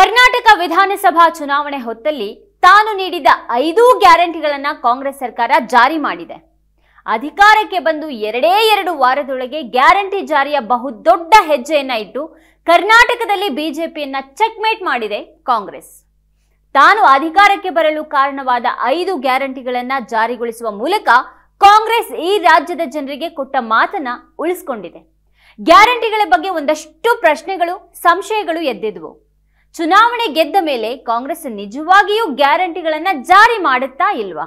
ಕರ್ನಾಟಕ ವಿಧಾನಸಭಾ ಚುನಾವಣೆ ಹೊತ್ತಲ್ಲಿ ತಾನು ನೀಡಿದ ಐದು ಗ್ಯಾರಂಟಿಗಳನ್ನ ಕಾಂಗ್ರೆಸ್ ಸರ್ಕಾರ ಜಾರಿ ಮಾಡಿದೆ ಅಧಿಕಾರಕ್ಕೆ ಬಂದು ಎರಡೇ ಎರಡು ವಾರದೊಳಗೆ ಗ್ಯಾರಂಟಿ ಜಾರಿಯ ಬಹುದೊಡ್ಡ ಹೆಜ್ಜೆಯನ್ನ ಇಟ್ಟು ಕರ್ನಾಟಕದಲ್ಲಿ ಬಿಜೆಪಿಯನ್ನ ಚೆಕ್ಮೇಟ್ ಮಾಡಿದೆ ಕಾಂಗ್ರೆಸ್ ತಾನು ಅಧಿಕಾರಕ್ಕೆ ಬರಲು ಕಾರಣವಾದ ಐದು ಗ್ಯಾರಂಟಿಗಳನ್ನ ಜಾರಿಗೊಳಿಸುವ ಮೂಲಕ ಕಾಂಗ್ರೆಸ್ ಈ ರಾಜ್ಯದ ಜನರಿಗೆ ಕೊಟ್ಟ ಮಾತನ್ನ ಉಳಿಸ್ಕೊಂಡಿದೆ ಗ್ಯಾರಂಟಿಗಳ ಬಗ್ಗೆ ಒಂದಷ್ಟು ಪ್ರಶ್ನೆಗಳು ಸಂಶಯಗಳು ಎದ್ದಿದ್ವು ಚುನಾವಣೆ ಗೆದ್ದ ಮೇಲೆ ಕಾಂಗ್ರೆಸ್ ನಿಜವಾಗಿಯೂ ಗ್ಯಾರಂಟಿಗಳನ್ನ ಜಾರಿ ಮಾಡುತ್ತಾ ಇಲ್ವಾ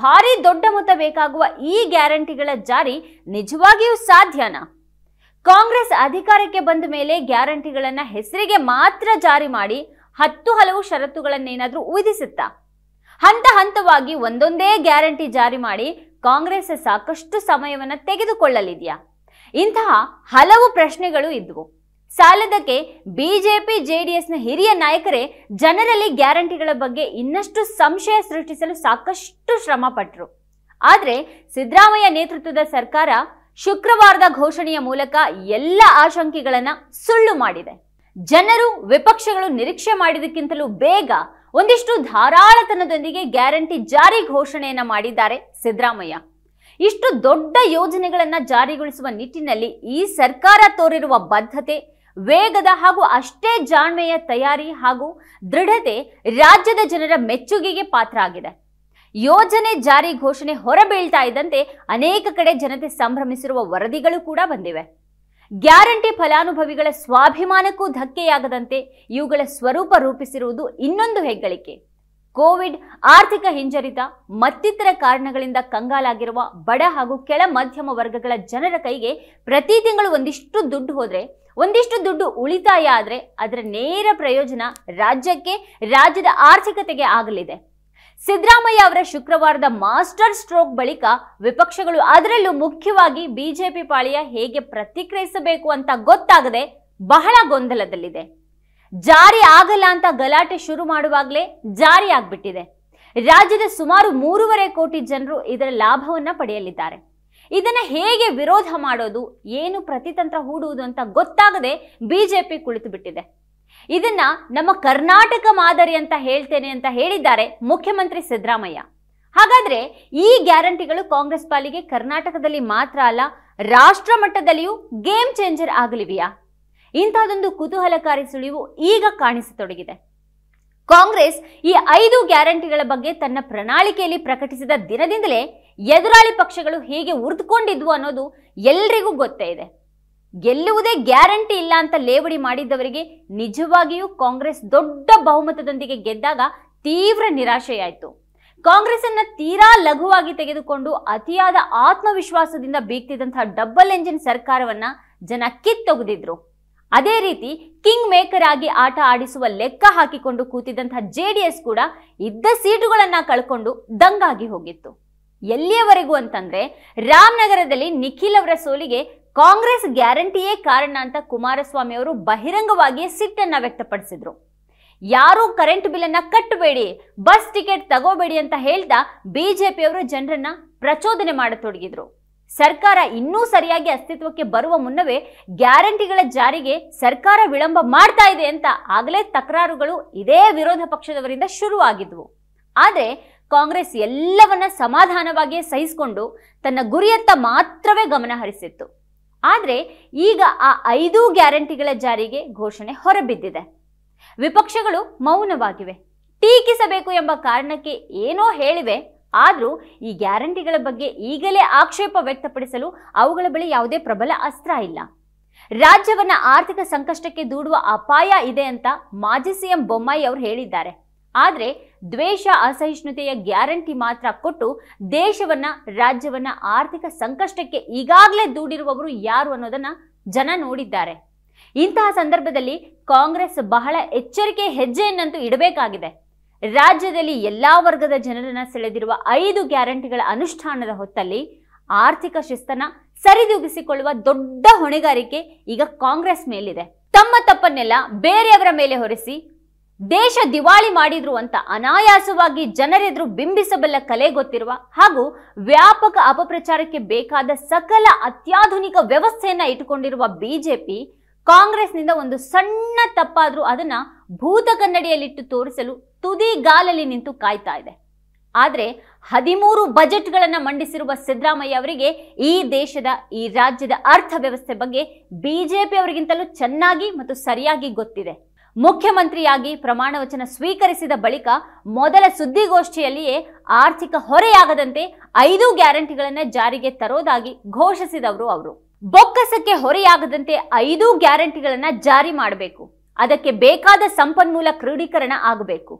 ಭಾರಿ ದೊಡ್ಡ ಮೊತ್ತ ಬೇಕಾಗುವ ಈ ಗ್ಯಾರಂಟಿಗಳ ಜಾರಿ ನಿಜವಾಗಿಯೂ ಸಾಧ್ಯನಾ ಕಾಂಗ್ರೆಸ್ ಅಧಿಕಾರಕ್ಕೆ ಬಂದ ಮೇಲೆ ಗ್ಯಾರಂಟಿಗಳನ್ನ ಹೆಸರಿಗೆ ಮಾತ್ರ ಜಾರಿ ಮಾಡಿ ಹತ್ತು ಹಲವು ಷರತ್ತುಗಳನ್ನೇನಾದರೂ ವಿಧಿಸುತ್ತಾ ಹಂತ ಹಂತವಾಗಿ ಒಂದೊಂದೇ ಗ್ಯಾರಂಟಿ ಜಾರಿ ಮಾಡಿ ಕಾಂಗ್ರೆಸ್ ಸಾಕಷ್ಟು ಸಮಯವನ್ನು ತೆಗೆದುಕೊಳ್ಳಲಿದೆಯಾ ಇಂತಹ ಹಲವು ಪ್ರಶ್ನೆಗಳು ಇದ್ವು ಸಾಲದಕ್ಕೆ ಬಿಜೆಪಿ ಜೆಡಿಎಸ್ನ ಹಿರಿಯ ನಾಯಕರೇ ಜನರಲ್ಲಿ ಗ್ಯಾರಂಟಿಗಳ ಬಗ್ಗೆ ಇನ್ನಷ್ಟು ಸಂಶಯ ಸೃಷ್ಟಿಸಲು ಸಾಕಷ್ಟು ಶ್ರಮ ಪಟ್ಟರು ಆದರೆ ಸಿದ್ದರಾಮಯ್ಯ ನೇತೃತ್ವದ ಸರ್ಕಾರ ಶುಕ್ರವಾರದ ಘೋಷಣೆಯ ಮೂಲಕ ಎಲ್ಲ ಆಶಂಕೆಗಳನ್ನ ಸುಳ್ಳು ಮಾಡಿದೆ ಜನರು ವಿಪಕ್ಷಗಳು ನಿರೀಕ್ಷೆ ಮಾಡಿದಕ್ಕಿಂತಲೂ ಬೇಗ ಒಂದಿಷ್ಟು ಧಾರಾಳತನದೊಂದಿಗೆ ಗ್ಯಾರಂಟಿ ಜಾರಿ ಘೋಷಣೆಯನ್ನ ಮಾಡಿದ್ದಾರೆ ಸಿದ್ದರಾಮಯ್ಯ ಇಷ್ಟು ದೊಡ್ಡ ಯೋಜನೆಗಳನ್ನ ಜಾರಿಗೊಳಿಸುವ ನಿಟ್ಟಿನಲ್ಲಿ ಈ ಸರ್ಕಾರ ತೋರಿರುವ ಬದ್ಧತೆ ವೇಗದ ಹಾಗೂ ಅಷ್ಟೇ ಜಾಣ್ಮೆಯ ತಯಾರಿ ಹಾಗೂ ದೃಢತೆ ರಾಜ್ಯದ ಜನರ ಮೆಚ್ಚುಗೆಗೆ ಪಾತ್ರ ಆಗಿದೆ ಯೋಜನೆ ಜಾರಿ ಘೋಷಣೆ ಹೊರಬೀಳ್ತಾ ಇದ್ದಂತೆ ಅನೇಕ ಕಡೆ ಜನತೆ ಸಂಭ್ರಮಿಸಿರುವ ವರದಿಗಳು ಕೂಡ ಬಂದಿವೆ ಗ್ಯಾರಂಟಿ ಫಲಾನುಭವಿಗಳ ಸ್ವಾಭಿಮಾನಕ್ಕೂ ಧಕ್ಕೆಯಾಗದಂತೆ ಇವುಗಳ ಸ್ವರೂಪ ರೂಪಿಸಿರುವುದು ಇನ್ನೊಂದು ಹೆಗ್ಗಳಿಕೆ ಕೋವಿಡ್ ಆರ್ಥಿಕ ಹಿಂಜರಿತ ಮತ್ತಿತರ ಕಾರಣಗಳಿಂದ ಕಂಗಾಲಾಗಿರುವ ಬಡ ಹಾಗೂ ಕೆಳ ಮಧ್ಯಮ ವರ್ಗಗಳ ಜನರ ಕೈಗೆ ಪ್ರತಿ ತಿಂಗಳು ಒಂದಿಷ್ಟು ದುಡ್ಡು ಹೋದರೆ ಒಂದಿಷ್ಟು ದುಡ್ಡು ಉಳಿತಾಯ ಆದರೆ ಅದರ ನೇರ ಪ್ರಯೋಜನ ರಾಜ್ಯಕ್ಕೆ ರಾಜ್ಯದ ಆರ್ಥಿಕತೆಗೆ ಆಗಲಿದೆ ಸಿದ್ದರಾಮಯ್ಯ ಅವರ ಶುಕ್ರವಾರದ ಮಾಸ್ಟರ್ ಸ್ಟ್ರೋಕ್ ಬಳಿಕ ವಿಪಕ್ಷಗಳು ಅದರಲ್ಲೂ ಮುಖ್ಯವಾಗಿ ಬಿಜೆಪಿ ಪಾಳಿಯ ಹೇಗೆ ಪ್ರತಿಕ್ರಿಯಿಸಬೇಕು ಅಂತ ಗೊತ್ತಾಗದೆ ಬಹಳ ಗೊಂದಲದಲ್ಲಿದೆ ಜಾರಿ ಆಗಲ್ಲ ಅಂತ ಗಲಾಟೆ ಶುರು ಮಾಡುವಾಗಲೇ ಜಾರಿ ಆಗ್ಬಿಟ್ಟಿದೆ ರಾಜ್ಯದ ಸುಮಾರು ಮೂರುವರೆ ಕೋಟಿ ಜನರು ಇದರ ಲಾಭವನ್ನ ಪಡೆಯಲಿದ್ದಾರೆ ಇದನ್ನ ಹೇಗೆ ವಿರೋಧ ಮಾಡೋದು ಏನು ಪ್ರತಿತಂತ್ರ ಹೂಡುವುದು ಅಂತ ಗೊತ್ತಾಗದೆ ಬಿಜೆಪಿ ಕುಳಿತು ಬಿಟ್ಟಿದೆ ಇದನ್ನ ನಮ್ಮ ಕರ್ನಾಟಕ ಮಾದರಿ ಅಂತ ಹೇಳ್ತೇನೆ ಅಂತ ಹೇಳಿದ್ದಾರೆ ಮುಖ್ಯಮಂತ್ರಿ ಸಿದ್ದರಾಮಯ್ಯ ಹಾಗಾದ್ರೆ ಈ ಗ್ಯಾರಂಟಿಗಳು ಕಾಂಗ್ರೆಸ್ ಪಾಲಿಗೆ ಕರ್ನಾಟಕದಲ್ಲಿ ಮಾತ್ರ ಅಲ್ಲ ರಾಷ್ಟ್ರ ಮಟ್ಟದಲ್ಲಿಯೂ ಗೇಮ್ ಚೇಂಜರ್ ಆಗಲಿವೆಯಾ ಇಂಥದೊಂದು ಕುತೂಹಲಕಾರಿ ಸುಳಿವು ಈಗ ಕಾಣಿಸತೊಡಗಿದೆ ಕಾಂಗ್ರೆಸ್ ಈ ಐದು ಗ್ಯಾರಂಟಿಗಳ ಬಗ್ಗೆ ತನ್ನ ಪ್ರಣಾಳಿಕೆಯಲ್ಲಿ ಪ್ರಕಟಿಸಿದ ದಿನದಿಂದಲೇ ಎದುರಾಳಿ ಪಕ್ಷಗಳು ಹೇಗೆ ಉರಿದುಕೊಂಡಿದ್ವು ಅನ್ನೋದು ಎಲ್ರಿಗೂ ಗೊತ್ತೇ ಇದೆ ಗೆಲ್ಲುವುದೇ ಗ್ಯಾರಂಟಿ ಇಲ್ಲ ಅಂತ ಲೇವಡಿ ಮಾಡಿದ್ದವರಿಗೆ ನಿಜವಾಗಿಯೂ ಕಾಂಗ್ರೆಸ್ ದೊಡ್ಡ ಬಹುಮತದೊಂದಿಗೆ ಗೆದ್ದಾಗ ತೀವ್ರ ನಿರಾಶೆಯಾಯಿತು ಕಾಂಗ್ರೆಸ್ ಅನ್ನ ತೀರಾ ಲಘುವಾಗಿ ತೆಗೆದುಕೊಂಡು ಅತಿಯಾದ ಆತ್ಮವಿಶ್ವಾಸದಿಂದ ಬೀಗ್ತಿದ್ದಂತಹ ಡಬಲ್ ಎಂಜಿನ್ ಸರ್ಕಾರವನ್ನ ಜನ ಕಿತ್ತೊಗೆದಿದ್ರು ಅದೇ ರೀತಿ ಕಿಂಗ್ ಮೇಕರ್ ಆಗಿ ಆಟ ಆಡಿಸುವ ಲೆಕ್ಕ ಹಾಕಿಕೊಂಡು ಕೂತಿದ್ದಂತಹ ಎಸ್ ಕೂಡ ಇದ್ದ ಸೀಟುಗಳನ್ನ ಕಳ್ಕೊಂಡು ದಂಗಾಗಿ ಹೋಗಿತ್ತು ಎಲ್ಲಿಯವರೆಗೂ ಅಂತಂದ್ರೆ ರಾಮನಗರದಲ್ಲಿ ನಿಖಿಲ್ ಅವರ ಸೋಲಿಗೆ ಕಾಂಗ್ರೆಸ್ ಗ್ಯಾರಂಟಿಯೇ ಕಾರಣ ಅಂತ ಕುಮಾರಸ್ವಾಮಿ ಅವರು ಬಹಿರಂಗವಾಗಿಯೇ ಸಿಟ್ಟನ್ನ ವ್ಯಕ್ತಪಡಿಸಿದ್ರು ಯಾರೂ ಕರೆಂಟ್ ಬಿಲ್ ಅನ್ನ ಕಟ್ಟಬೇಡಿ ಬಸ್ ಟಿಕೆಟ್ ತಗೋಬೇಡಿ ಅಂತ ಹೇಳ್ತಾ ಬಿಜೆಪಿಯವರು ಜನರನ್ನ ಪ್ರಚೋದನೆ ಮಾಡತೊಡಗಿದ್ರು ಸರ್ಕಾರ ಇನ್ನೂ ಸರಿಯಾಗಿ ಅಸ್ತಿತ್ವಕ್ಕೆ ಬರುವ ಮುನ್ನವೇ ಗ್ಯಾರಂಟಿಗಳ ಜಾರಿಗೆ ಸರ್ಕಾರ ವಿಳಂಬ ಮಾಡ್ತಾ ಇದೆ ಅಂತ ಆಗಲೇ ತಕರಾರುಗಳು ಇದೇ ವಿರೋಧ ಪಕ್ಷದವರಿಂದ ಶುರುವಾಗಿದ್ವು ಆದರೆ ಕಾಂಗ್ರೆಸ್ ಎಲ್ಲವನ್ನ ಸಮಾಧಾನವಾಗಿಯೇ ಸಹಿಸಿಕೊಂಡು ತನ್ನ ಗುರಿಯತ್ತ ಮಾತ್ರವೇ ಗಮನ ಹರಿಸಿತ್ತು ಆದರೆ ಈಗ ಆ ಐದು ಗ್ಯಾರಂಟಿಗಳ ಜಾರಿಗೆ ಘೋಷಣೆ ಹೊರಬಿದ್ದಿದೆ ವಿಪಕ್ಷಗಳು ಮೌನವಾಗಿವೆ ಟೀಕಿಸಬೇಕು ಎಂಬ ಕಾರಣಕ್ಕೆ ಏನೋ ಹೇಳಿವೆ ಆದರೂ ಈ ಗ್ಯಾರಂಟಿಗಳ ಬಗ್ಗೆ ಈಗಲೇ ಆಕ್ಷೇಪ ವ್ಯಕ್ತಪಡಿಸಲು ಅವುಗಳ ಬಳಿ ಯಾವುದೇ ಪ್ರಬಲ ಅಸ್ತ್ರ ಇಲ್ಲ ರಾಜ್ಯವನ್ನ ಆರ್ಥಿಕ ಸಂಕಷ್ಟಕ್ಕೆ ದೂಡುವ ಅಪಾಯ ಇದೆ ಅಂತ ಮಾಜಿ ಸಿಎಂ ಬೊಮ್ಮಾಯಿ ಅವರು ಹೇಳಿದ್ದಾರೆ ಆದರೆ ದ್ವೇಷ ಅಸಹಿಷ್ಣುತೆಯ ಗ್ಯಾರಂಟಿ ಮಾತ್ರ ಕೊಟ್ಟು ದೇಶವನ್ನ ರಾಜ್ಯವನ್ನ ಆರ್ಥಿಕ ಸಂಕಷ್ಟಕ್ಕೆ ಈಗಾಗಲೇ ದೂಡಿರುವವರು ಯಾರು ಅನ್ನೋದನ್ನ ಜನ ನೋಡಿದ್ದಾರೆ ಇಂತಹ ಸಂದರ್ಭದಲ್ಲಿ ಕಾಂಗ್ರೆಸ್ ಬಹಳ ಎಚ್ಚರಿಕೆ ಹೆಜ್ಜೆಯನ್ನಂತೂ ಇಡಬೇಕಾಗಿದೆ ರಾಜ್ಯದಲ್ಲಿ ಎಲ್ಲಾ ವರ್ಗದ ಜನರನ್ನ ಸೆಳೆದಿರುವ ಐದು ಗ್ಯಾರಂಟಿಗಳ ಅನುಷ್ಠಾನದ ಹೊತ್ತಲ್ಲಿ ಆರ್ಥಿಕ ಶಿಸ್ತನ ಸರಿದೂಗಿಸಿಕೊಳ್ಳುವ ದೊಡ್ಡ ಹೊಣೆಗಾರಿಕೆ ಈಗ ಕಾಂಗ್ರೆಸ್ ಮೇಲಿದೆ ತಮ್ಮ ತಪ್ಪನ್ನೆಲ್ಲ ಬೇರೆಯವರ ಮೇಲೆ ಹೊರಿಸಿ ದೇಶ ದಿವಾಳಿ ಮಾಡಿದ್ರು ಅಂತ ಅನಾಯಾಸವಾಗಿ ಜನರೆದುರು ಬಿಂಬಿಸಬಲ್ಲ ಕಲೆ ಗೊತ್ತಿರುವ ಹಾಗೂ ವ್ಯಾಪಕ ಅಪಪ್ರಚಾರಕ್ಕೆ ಬೇಕಾದ ಸಕಲ ಅತ್ಯಾಧುನಿಕ ವ್ಯವಸ್ಥೆಯನ್ನ ಇಟ್ಟುಕೊಂಡಿರುವ ಬಿಜೆಪಿ ಕಾಂಗ್ರೆಸ್ನಿಂದ ಒಂದು ಸಣ್ಣ ತಪ್ಪಾದರೂ ಅದನ್ನ ಕನ್ನಡಿಯಲ್ಲಿಟ್ಟು ತೋರಿಸಲು ತುದಿಗಾಲಲ್ಲಿ ನಿಂತು ಕಾಯ್ತಾ ಇದೆ ಆದರೆ ಹದಿಮೂರು ಬಜೆಟ್ಗಳನ್ನು ಮಂಡಿಸಿರುವ ಸಿದ್ದರಾಮಯ್ಯ ಅವರಿಗೆ ಈ ದೇಶದ ಈ ರಾಜ್ಯದ ಅರ್ಥವ್ಯವಸ್ಥೆ ಬಗ್ಗೆ ಬಿಜೆಪಿ ಅವರಿಗಿಂತಲೂ ಚೆನ್ನಾಗಿ ಮತ್ತು ಸರಿಯಾಗಿ ಗೊತ್ತಿದೆ ಮುಖ್ಯಮಂತ್ರಿಯಾಗಿ ಪ್ರಮಾಣ ವಚನ ಸ್ವೀಕರಿಸಿದ ಬಳಿಕ ಮೊದಲ ಸುದ್ದಿಗೋಷ್ಠಿಯಲ್ಲಿಯೇ ಆರ್ಥಿಕ ಹೊರೆಯಾಗದಂತೆ ಐದು ಗ್ಯಾರಂಟಿಗಳನ್ನು ಜಾರಿಗೆ ತರೋದಾಗಿ ಘೋಷಿಸಿದವರು ಅವರು ಬೊಕ್ಕಸಕ್ಕೆ ಹೊರೆಯಾಗದಂತೆ ಐದು ಗ್ಯಾರಂಟಿಗಳನ್ನ ಜಾರಿ ಮಾಡಬೇಕು ಅದಕ್ಕೆ ಬೇಕಾದ ಸಂಪನ್ಮೂಲ ಕ್ರೋಢೀಕರಣ ಆಗಬೇಕು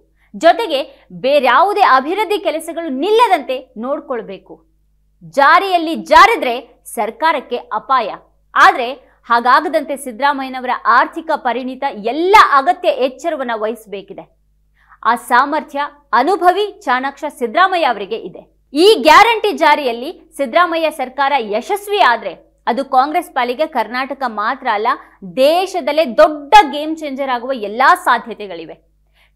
ಜೊತೆಗೆ ಬೇರ್ಯಾವುದೇ ಅಭಿವೃದ್ಧಿ ಕೆಲಸಗಳು ನಿಲ್ಲದಂತೆ ನೋಡ್ಕೊಳ್ಬೇಕು ಜಾರಿಯಲ್ಲಿ ಜಾರಿದ್ರೆ ಸರ್ಕಾರಕ್ಕೆ ಅಪಾಯ ಆದರೆ ಹಾಗಾಗದಂತೆ ಸಿದ್ದರಾಮಯ್ಯನವರ ಆರ್ಥಿಕ ಪರಿಣಿತ ಎಲ್ಲ ಅಗತ್ಯ ಎಚ್ಚರವನ್ನು ವಹಿಸಬೇಕಿದೆ ಆ ಸಾಮರ್ಥ್ಯ ಅನುಭವಿ ಚಾಣಾಕ್ಷ ಸಿದ್ದರಾಮಯ್ಯ ಅವರಿಗೆ ಇದೆ ಈ ಗ್ಯಾರಂಟಿ ಜಾರಿಯಲ್ಲಿ ಸಿದ್ದರಾಮಯ್ಯ ಸರ್ಕಾರ ಯಶಸ್ವಿ ಆದರೆ ಅದು ಕಾಂಗ್ರೆಸ್ ಪಾಲಿಗೆ ಕರ್ನಾಟಕ ಮಾತ್ರ ಅಲ್ಲ ದೇಶದಲ್ಲೇ ದೊಡ್ಡ ಗೇಮ್ ಚೇಂಜರ್ ಆಗುವ ಎಲ್ಲಾ ಸಾಧ್ಯತೆಗಳಿವೆ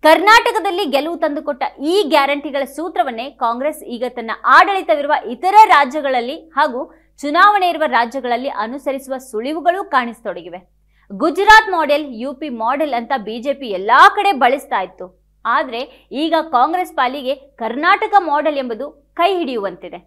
ಕರ್ನಾಟಕದಲ್ಲಿ ಗೆಲುವು ತಂದುಕೊಟ್ಟ ಈ ಗ್ಯಾರಂಟಿಗಳ ಸೂತ್ರವನ್ನೇ ಕಾಂಗ್ರೆಸ್ ಈಗ ತನ್ನ ಆಡಳಿತವಿರುವ ಇತರ ರಾಜ್ಯಗಳಲ್ಲಿ ಹಾಗೂ ಚುನಾವಣೆ ಇರುವ ರಾಜ್ಯಗಳಲ್ಲಿ ಅನುಸರಿಸುವ ಸುಳಿವುಗಳು ಕಾಣಿಸ್ತೊಡಗಿವೆ ಗುಜರಾತ್ ಮಾಡೆಲ್ ಯುಪಿ ಮಾಡೆಲ್ ಅಂತ ಬಿಜೆಪಿ ಎಲ್ಲಾ ಕಡೆ ಬಳಸ್ತಾ ಇತ್ತು ಆದರೆ ಈಗ ಕಾಂಗ್ರೆಸ್ ಪಾಲಿಗೆ ಕರ್ನಾಟಕ ಮಾಡೆಲ್ ಎಂಬುದು ಕೈ ಹಿಡಿಯುವಂತಿದೆ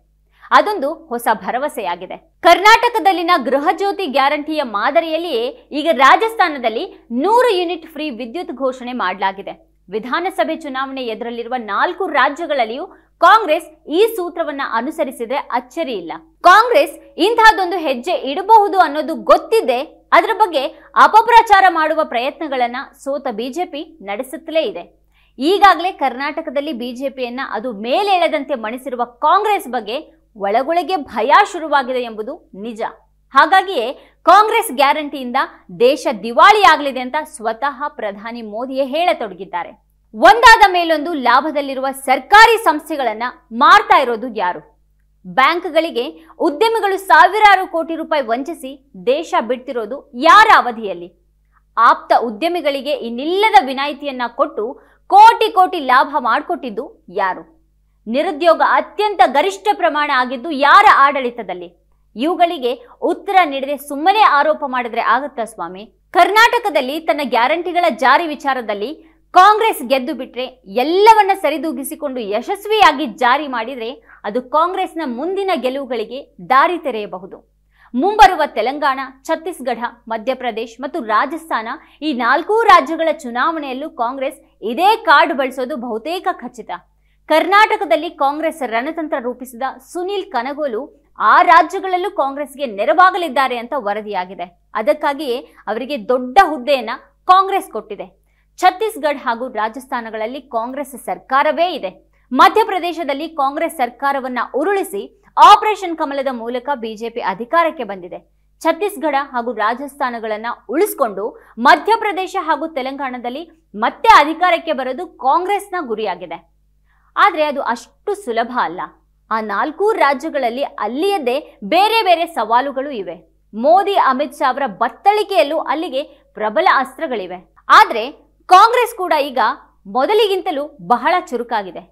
ಅದೊಂದು ಹೊಸ ಭರವಸೆಯಾಗಿದೆ ಕರ್ನಾಟಕದಲ್ಲಿನ ಗೃಹ ಜ್ಯೋತಿ ಗ್ಯಾರಂಟಿಯ ಮಾದರಿಯಲ್ಲಿಯೇ ಈಗ ರಾಜಸ್ಥಾನದಲ್ಲಿ ನೂರು ಯೂನಿಟ್ ಫ್ರೀ ವಿದ್ಯುತ್ ಘೋಷಣೆ ಮಾಡಲಾಗಿದೆ ವಿಧಾನಸಭೆ ಚುನಾವಣೆ ಎದುರಲ್ಲಿರುವ ನಾಲ್ಕು ರಾಜ್ಯಗಳಲ್ಲಿಯೂ ಕಾಂಗ್ರೆಸ್ ಈ ಸೂತ್ರವನ್ನ ಅನುಸರಿಸಿದ್ರೆ ಅಚ್ಚರಿ ಇಲ್ಲ ಕಾಂಗ್ರೆಸ್ ಇಂತಹದೊಂದು ಹೆಜ್ಜೆ ಇಡಬಹುದು ಅನ್ನೋದು ಗೊತ್ತಿದೆ ಅದರ ಬಗ್ಗೆ ಅಪಪ್ರಚಾರ ಮಾಡುವ ಪ್ರಯತ್ನಗಳನ್ನ ಸೋತ ಬಿಜೆಪಿ ನಡೆಸುತ್ತಲೇ ಇದೆ ಈಗಾಗಲೇ ಕರ್ನಾಟಕದಲ್ಲಿ ಬಿಜೆಪಿಯನ್ನ ಅದು ಮೇಲೇಳದಂತೆ ಮಣಿಸಿರುವ ಕಾಂಗ್ರೆಸ್ ಬಗ್ಗೆ ಒಳಗೊಳಗೆ ಭಯ ಶುರುವಾಗಿದೆ ಎಂಬುದು ನಿಜ ಹಾಗಾಗಿಯೇ ಕಾಂಗ್ರೆಸ್ ಗ್ಯಾರಂಟಿಯಿಂದ ದೇಶ ದಿವಾಳಿಯಾಗಲಿದೆ ಅಂತ ಸ್ವತಃ ಪ್ರಧಾನಿ ಮೋದಿಯೇ ಹೇಳತೊಡಗಿದ್ದಾರೆ ಒಂದಾದ ಮೇಲೊಂದು ಲಾಭದಲ್ಲಿರುವ ಸರ್ಕಾರಿ ಸಂಸ್ಥೆಗಳನ್ನ ಮಾರ್ತಾ ಇರೋದು ಯಾರು ಬ್ಯಾಂಕ್ಗಳಿಗೆ ಉದ್ಯಮಿಗಳು ಸಾವಿರಾರು ಕೋಟಿ ರೂಪಾಯಿ ವಂಚಿಸಿ ದೇಶ ಬಿಡ್ತಿರೋದು ಯಾರ ಅವಧಿಯಲ್ಲಿ ಆಪ್ತ ಉದ್ಯಮಿಗಳಿಗೆ ಇನ್ನಿಲ್ಲದ ವಿನಾಯಿತಿಯನ್ನ ಕೊಟ್ಟು ಕೋಟಿ ಕೋಟಿ ಲಾಭ ಮಾಡಿಕೊಟ್ಟಿದ್ದು ಯಾರು ನಿರುದ್ಯೋಗ ಅತ್ಯಂತ ಗರಿಷ್ಠ ಪ್ರಮಾಣ ಆಗಿದ್ದು ಯಾರ ಆಡಳಿತದಲ್ಲಿ ಇವುಗಳಿಗೆ ಉತ್ತರ ನೀಡದೆ ಸುಮ್ಮನೆ ಆರೋಪ ಮಾಡಿದ್ರೆ ಆಗುತ್ತಾ ಸ್ವಾಮಿ ಕರ್ನಾಟಕದಲ್ಲಿ ತನ್ನ ಗ್ಯಾರಂಟಿಗಳ ಜಾರಿ ವಿಚಾರದಲ್ಲಿ ಕಾಂಗ್ರೆಸ್ ಗೆದ್ದು ಬಿಟ್ರೆ ಎಲ್ಲವನ್ನ ಸರಿದೂಗಿಸಿಕೊಂಡು ಯಶಸ್ವಿಯಾಗಿ ಜಾರಿ ಮಾಡಿದರೆ ಅದು ಕಾಂಗ್ರೆಸ್ನ ಮುಂದಿನ ಗೆಲುವುಗಳಿಗೆ ದಾರಿ ತೆರೆಯಬಹುದು ಮುಂಬರುವ ತೆಲಂಗಾಣ ಛತ್ತೀಸ್ಗಢ ಮಧ್ಯಪ್ರದೇಶ್ ಮತ್ತು ರಾಜಸ್ಥಾನ ಈ ನಾಲ್ಕೂ ರಾಜ್ಯಗಳ ಚುನಾವಣೆಯಲ್ಲೂ ಕಾಂಗ್ರೆಸ್ ಇದೇ ಕಾರ್ಡ್ ಬಳಸೋದು ಬಹುತೇಕ ಖಚಿತ ಕರ್ನಾಟಕದಲ್ಲಿ ಕಾಂಗ್ರೆಸ್ ರಣತಂತ್ರ ರೂಪಿಸಿದ ಸುನೀಲ್ ಕನಗೋಲು ಆ ರಾಜ್ಯಗಳಲ್ಲೂ ಕಾಂಗ್ರೆಸ್ಗೆ ನೆರವಾಗಲಿದ್ದಾರೆ ಅಂತ ವರದಿಯಾಗಿದೆ ಅದಕ್ಕಾಗಿಯೇ ಅವರಿಗೆ ದೊಡ್ಡ ಹುದ್ದೆಯನ್ನ ಕಾಂಗ್ರೆಸ್ ಕೊಟ್ಟಿದೆ ಛತ್ತೀಸ್ಗಢ ಹಾಗೂ ರಾಜಸ್ಥಾನಗಳಲ್ಲಿ ಕಾಂಗ್ರೆಸ್ ಸರ್ಕಾರವೇ ಇದೆ ಮಧ್ಯಪ್ರದೇಶದಲ್ಲಿ ಕಾಂಗ್ರೆಸ್ ಸರ್ಕಾರವನ್ನ ಉರುಳಿಸಿ ಆಪರೇಷನ್ ಕಮಲದ ಮೂಲಕ ಬಿಜೆಪಿ ಅಧಿಕಾರಕ್ಕೆ ಬಂದಿದೆ ಛತ್ತೀಸ್ಗಢ ಹಾಗೂ ರಾಜಸ್ಥಾನಗಳನ್ನ ಉಳಿಸ್ಕೊಂಡು ಮಧ್ಯಪ್ರದೇಶ ಹಾಗೂ ತೆಲಂಗಾಣದಲ್ಲಿ ಮತ್ತೆ ಅಧಿಕಾರಕ್ಕೆ ಬರೋದು ಕಾಂಗ್ರೆಸ್ನ ಗುರಿಯಾಗಿದೆ ಆದರೆ ಅದು ಅಷ್ಟು ಸುಲಭ ಅಲ್ಲ ಆ ನಾಲ್ಕೂ ರಾಜ್ಯಗಳಲ್ಲಿ ಅಲ್ಲಿಯದ್ದೇ ಬೇರೆ ಬೇರೆ ಸವಾಲುಗಳು ಇವೆ ಮೋದಿ ಅಮಿತ್ ಶಾ ಅವರ ಬತ್ತಳಿಕೆಯಲ್ಲೂ ಅಲ್ಲಿಗೆ ಪ್ರಬಲ ಅಸ್ತ್ರಗಳಿವೆ ಆದರೆ ಕಾಂಗ್ರೆಸ್ ಕೂಡ ಈಗ ಮೊದಲಿಗಿಂತಲೂ ಬಹಳ ಚುರುಕಾಗಿದೆ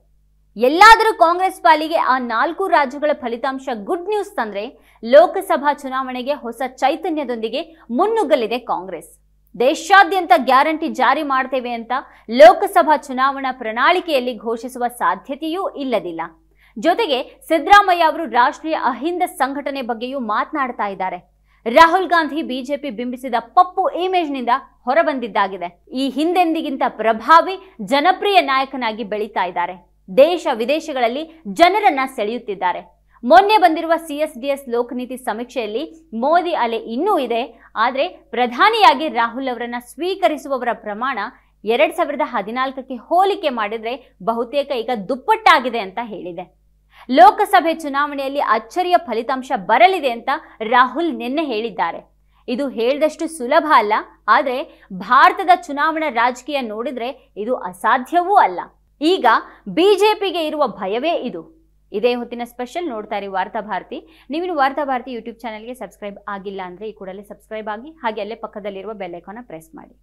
ಎಲ್ಲಾದರೂ ಕಾಂಗ್ರೆಸ್ ಪಾಲಿಗೆ ಆ ನಾಲ್ಕು ರಾಜ್ಯಗಳ ಫಲಿತಾಂಶ ಗುಡ್ ನ್ಯೂಸ್ ತಂದ್ರೆ ಲೋಕಸಭಾ ಚುನಾವಣೆಗೆ ಹೊಸ ಚೈತನ್ಯದೊಂದಿಗೆ ಮುನ್ನುಗ್ಗಲಿದೆ ಕಾಂಗ್ರೆಸ್ ದೇಶಾದ್ಯಂತ ಗ್ಯಾರಂಟಿ ಜಾರಿ ಮಾಡ್ತೇವೆ ಅಂತ ಲೋಕಸಭಾ ಚುನಾವಣಾ ಪ್ರಣಾಳಿಕೆಯಲ್ಲಿ ಘೋಷಿಸುವ ಸಾಧ್ಯತೆಯೂ ಇಲ್ಲದಿಲ್ಲ ಜೊತೆಗೆ ಸಿದ್ದರಾಮಯ್ಯ ಅವರು ರಾಷ್ಟ್ರೀಯ ಅಹಿಂದ ಸಂಘಟನೆ ಬಗ್ಗೆಯೂ ಮಾತನಾಡ್ತಾ ಇದ್ದಾರೆ ರಾಹುಲ್ ಗಾಂಧಿ ಬಿಜೆಪಿ ಬಿಂಬಿಸಿದ ಪಪ್ಪು ಇಮೇಜ್ನಿಂದ ಹೊರಬಂದಿದ್ದಾಗಿದೆ ಈ ಹಿಂದೆಂದಿಗಿಂತ ಪ್ರಭಾವಿ ಜನಪ್ರಿಯ ನಾಯಕನಾಗಿ ಬೆಳೀತಾ ಇದ್ದಾರೆ ದೇಶ ವಿದೇಶಗಳಲ್ಲಿ ಜನರನ್ನ ಸೆಳೆಯುತ್ತಿದ್ದಾರೆ ಮೊನ್ನೆ ಬಂದಿರುವ C S D S Lokniti ಸಮೀಕ್ಷೆಯಲ್ಲಿ ಮೋದಿ ಅಲೆ ಇನ್ನೂ ಇದೆ ಆದರೆ ಪ್ರಧಾನಿಯಾಗಿ ರಾಹುಲ್ ಅವರನ್ನ ಸ್ವೀಕರಿಸುವವರ ಪ್ರಮಾಣ ಎರಡ್ ಸಾವಿರದ ಹದಿನಾಲ್ಕಕ್ಕೆ ಹೋಲಿಕೆ ಮಾಡಿದರೆ ಬಹುತೇಕ ಈಗ ದುಪ್ಪಟ್ಟಾಗಿದೆ ಅಂತ ಹೇಳಿದೆ ಲೋಕಸಭೆ ಚುನಾವಣೆಯಲ್ಲಿ ಅಚ್ಚರಿಯ ಫಲಿತಾಂಶ ಬರಲಿದೆ ಅಂತ ರಾಹುಲ್ ನಿನ್ನೆ ಹೇಳಿದ್ದಾರೆ ಇದು ಹೇಳಿದಷ್ಟು ಸುಲಭ ಅಲ್ಲ ಆದರೆ ಭಾರತದ ಚುನಾವಣಾ ರಾಜಕೀಯ ನೋಡಿದ್ರೆ ಇದು ಅಸಾಧ್ಯವೂ ಅಲ್ಲ ಈಗ ಬಿಜೆಪಿಗೆ ಇರುವ ಭಯವೇ ಇದು ಇದೇ ಹೊತ್ತಿನ ಸ್ಪೆಷಲ್ ನೋಡ್ತಾರೆ ವಾರ್ತಾಭಾರತಿ ನೀವಿನ ವಾರ್ತಾಭಾರತಿ ಯೂಟ್ಯೂಬ್ ಚಾನಲ್ಗೆ ಸಬ್ಸ್ಕ್ರೈಬ್ ಆಗಿಲ್ಲ ಅಂದ್ರೆ ಈ ಕೂಡಲೇ ಸಬ್ಸ್ಕ್ರೈಬ್ ಆಗಿ ಹಾಗೆ ಅಲ್ಲೇ ಪಕ್ಕದಲ್ಲಿರುವ ಬೆಲ್ಲೈಕಾನ ಪ್ರೆಸ್ ಮಾಡಿ